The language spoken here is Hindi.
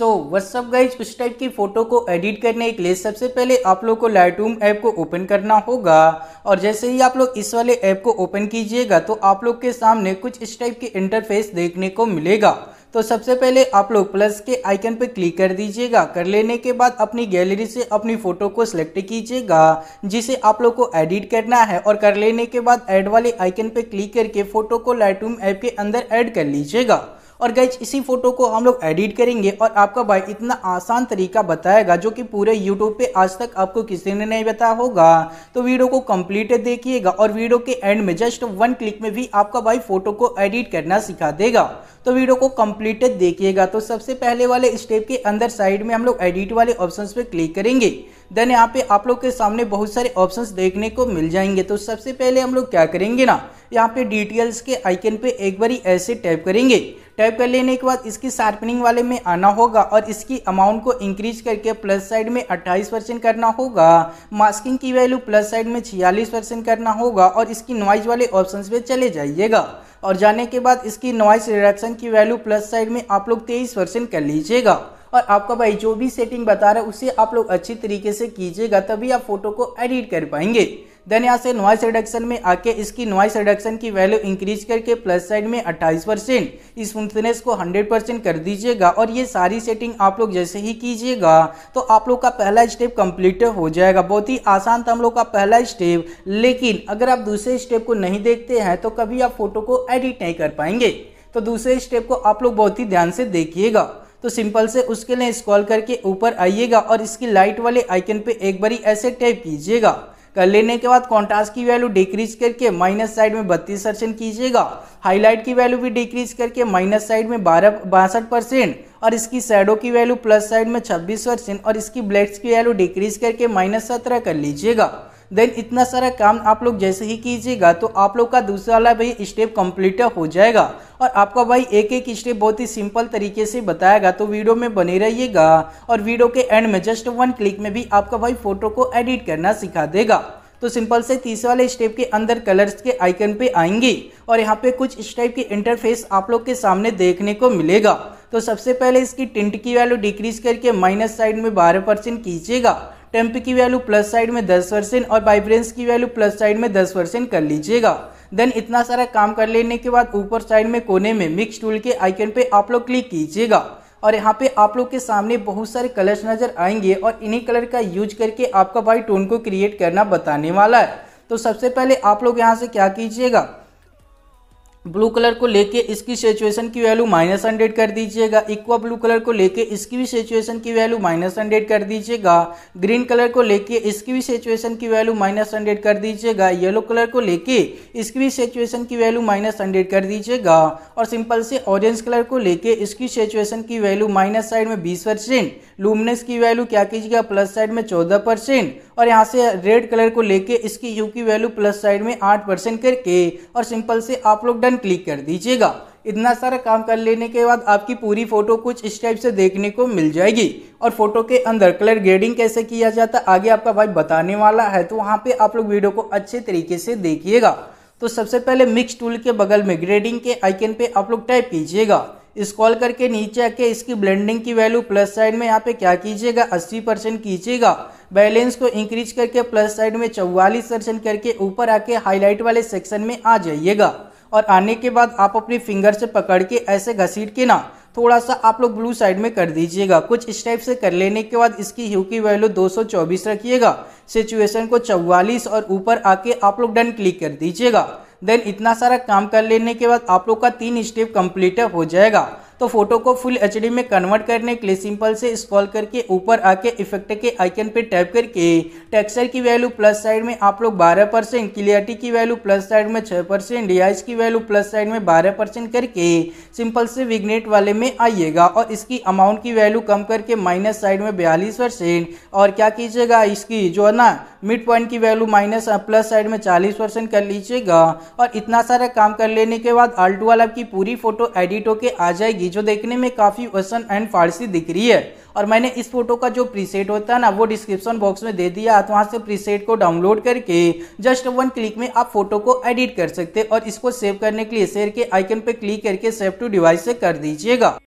सो व्हाट्सअप गाइज उस टाइप की फ़ोटो को एडिट करने के लिए सबसे पहले आप लोग को लाइटरूम ऐप को ओपन करना होगा और जैसे ही आप लोग इस वाले ऐप को ओपन कीजिएगा तो आप लोग के सामने कुछ इस टाइप के इंटरफेस देखने को मिलेगा तो सबसे पहले आप लोग प्लस के आइकन पर क्लिक कर दीजिएगा कर लेने के बाद अपनी गैलरी से अपनी फ़ोटो को सिलेक्ट कीजिएगा जिसे आप लोग को एडिट करना है और कर लेने के बाद ऐड वाले आइकन पर क्लिक करके फ़ोटो को लाइटरूम ऐप के अंदर ऐड कर लीजिएगा और गैज इसी फोटो को हम लोग एडिट करेंगे और आपका भाई इतना आसान तरीका बताएगा जो कि पूरे यूट्यूब पे आज तक आपको किसी ने नहीं बताया होगा तो वीडियो को कंप्लीट देखिएगा और वीडियो के एंड में जस्ट वन क्लिक में भी आपका भाई फोटो को एडिट करना सिखा देगा तो वीडियो को कंप्लीट देखिएगा तो सबसे पहले वाले स्टेप के अंदर साइड में हम लोग एडिट वाले ऑप्शन पर क्लिक करेंगे देन यहाँ पे आप लोग के सामने बहुत सारे ऑप्शंस देखने को मिल जाएंगे तो सबसे पहले हम लोग क्या करेंगे ना यहाँ पे डिटेल्स के आइकन पे एक बारी ऐसे टैप करेंगे टाइप कर लेने के बाद इसकी शार्पनिंग वाले में आना होगा और इसकी अमाउंट को इंक्रीज करके प्लस साइड में 28 परसेंट करना होगा मास्किंग की वैल्यू प्लस साइड में 46 परसेंट करना होगा और इसकी नॉइज वाले ऑप्शन पे चले जाइएगा और जाने के बाद इसकी नॉइस रिडक्शन की वैल्यू प्लस साइड में आप लोग तेईस परसेंट कर लीजिएगा और आपका भाई जो भी सेटिंग बता रहा है उसे आप लोग अच्छी तरीके से कीजिएगा तभी आप फोटो को एडिट कर पाएंगे देन यहाँ से नॉइस रिडक्शन में आके इसकी नॉइस रिडक्शन की वैल्यू इंक्रीज करके प्लस साइड में 28 परसेंट स्मूथनेस को 100 परसेंट कर दीजिएगा और ये सारी सेटिंग आप लोग जैसे ही कीजिएगा तो आप लोग का पहला स्टेप कंप्लीट हो जाएगा बहुत ही आसान था हम लोग का पहला स्टेप लेकिन अगर आप दूसरे स्टेप को नहीं देखते हैं तो कभी आप फोटो को एडिट नहीं कर पाएंगे तो दूसरे स्टेप को आप लोग बहुत ही ध्यान से देखिएगा तो सिंपल से उसके लिए स्क्रॉल करके ऊपर आइएगा और इसकी लाइट वाले आइकन पे एक बारी ऐसे टैप कीजिएगा कर लेने के बाद कॉन्ट्रास्ट की वैल्यू डिक्रीज करके माइनस साइड में बत्तीस परसेंट कीजिएगा हाईलाइट की वैल्यू भी डिक्रीज करके माइनस साइड में बारह बासठ परसेंट और इसकी शेडो की वैल्यू प्लस साइड में छब्बीस परसेंट और इसकी ब्लैक्स की वैल्यू डिक्रीज करके माइनस सत्रह कर लीजिएगा देन इतना सारा काम आप लोग जैसे ही कीजिएगा तो आप लोग का दूसरा वाला भाई स्टेप कंप्लीट हो जाएगा और आपका भाई एक एक स्टेप बहुत ही सिंपल तरीके से बताएगा तो वीडियो में बने रहिएगा और वीडियो के एंड में जस्ट वन क्लिक में भी आपका भाई फोटो को एडिट करना सिखा देगा तो सिंपल से तीसरे वाले स्टेप के अंदर कलर्स के आइकन पे आएंगे और यहाँ पे कुछ इस टाइप के इंटरफेस आप लोग के सामने देखने को मिलेगा तो सबसे पहले इसकी टिंट की वैल्यू डिक्रीज करके माइनस साइड में बारह परसेंट कीजिएगा टेम्प की वैल्यू प्लस साइड में दस परसेंट और वाइब्रेंस की वैल्यू प्लस साइड में दस परसेंट कर लीजिएगा देन इतना सारा काम कर लेने के बाद ऊपर साइड में कोने में मिक्स टूल के आइकन पे आप लोग क्लिक कीजिएगा और यहाँ पे आप लोग के सामने बहुत सारे कलर्स नज़र आएंगे और इन्हीं कलर का यूज करके आपका भाई टोन को क्रिएट करना बताने वाला है तो सबसे पहले आप लोग यहाँ से क्या कीजिएगा ब्लू कलर को लेके इसकी सिचुएशन की वैल्यू माइनस हंड्रेड कर दीजिएगा इक्वा ब्लू कलर को लेके इसकी भी सेचुएशन की वैल्यू माइनस हंड्रेड कर दीजिएगा ग्रीन कलर को लेके इसकी भी सिचुएशन की वैल्यू माइनस हंड्रेड कर दीजिएगा येलो कलर को लेके इसकी भी सेचुएशन की वैल्यू माइनस हंड्रेड कर दीजिएगा और सिंपल से ऑरेंज कलर को लेके इसकी सेचुएशन की वैल्यू माइनस साइड में बीस परसेंट लूमनेस की वैल्यू क्या कीजिएगा प्लस साइड में चौदह परसेंट और यहाँ से रेड कलर को लेके इसकी यू की वैल्यू प्लस साइड में आठ परसेंट करके और सिंपल से आप लोग डन क्लिक कर दीजिएगा इतना सारा काम कर लेने के बाद आपकी पूरी फोटो कुछ इस टाइप से देखने को मिल जाएगी और फोटो के अंदर कलर ग्रेडिंग कैसे किया जाता है आगे आपका भाई बताने वाला है तो वहाँ पर आप लोग वीडियो को अच्छे तरीके से देखिएगा तो सबसे पहले मिक्स टूल के बगल में ग्रेडिंग के आइकन पे आप लोग टाइप कीजिएगा इस करके नीचे आके इसकी ब्लेंडिंग की वैल्यू प्लस साइड में यहाँ पे क्या कीजिएगा अस्सी परसेंट कीजिएगा बैलेंस को इंक्रीज करके प्लस साइड में चौवालीस परसेंट करके ऊपर आके हाईलाइट वाले सेक्शन में आ जाइएगा और आने के बाद आप अपनी फिंगर से पकड़ के ऐसे घसीट के ना थोड़ा सा आप लोग ब्लू साइड में कर दीजिएगा कुछ इस टाइप से कर लेने के बाद इसकी ह्यू की वैल्यू 224 रखिएगा सिचुएशन को 44 और ऊपर आके आप लोग डन क्लिक कर दीजिएगा देन इतना सारा काम कर लेने के बाद आप लोग का तीन स्टेप कंप्लीट हो जाएगा तो फोटो को फुल एच में कन्वर्ट करने के लिए सिंपल से स्क्रॉल करके ऊपर आके इफेक्ट के आइकन पे टैप करके टेक्सचर की वैल्यू प्लस साइड में आप लोग 12 परसेंट क्लियरिटी की वैल्यू प्लस साइड में 6 परसेंट रियाइज की वैल्यू प्लस साइड में 12 परसेंट करके सिंपल से विग्नेट वाले में आइएगा और इसकी अमाउंट की वैल्यू कम करके माइनस साइड में बयालीस परसेंट और क्या कीजिएगा इसकी जो है ना मिड पॉइंट की वैल्यू माइनस प्लस साइड में चालीस परसेंट कर लीजिएगा और इतना सारा काम कर लेने के बाद आल वाला आपकी पूरी फोटो एडिट होके आ जाएगी जो देखने में काफ़ी वसन एंड फारसी दिख रही है और मैंने इस फोटो का जो प्रीसेट होता है ना वो डिस्क्रिप्शन बॉक्स में दे दिया तो वहाँ से प्रीसेट को डाउनलोड करके जस्ट वन क्लिक में आप फोटो को एडिट कर सकते हैं और इसको सेव करने के लिए शेयर के आइकन पर क्लिक करके सेव टू डिवाइस से कर दीजिएगा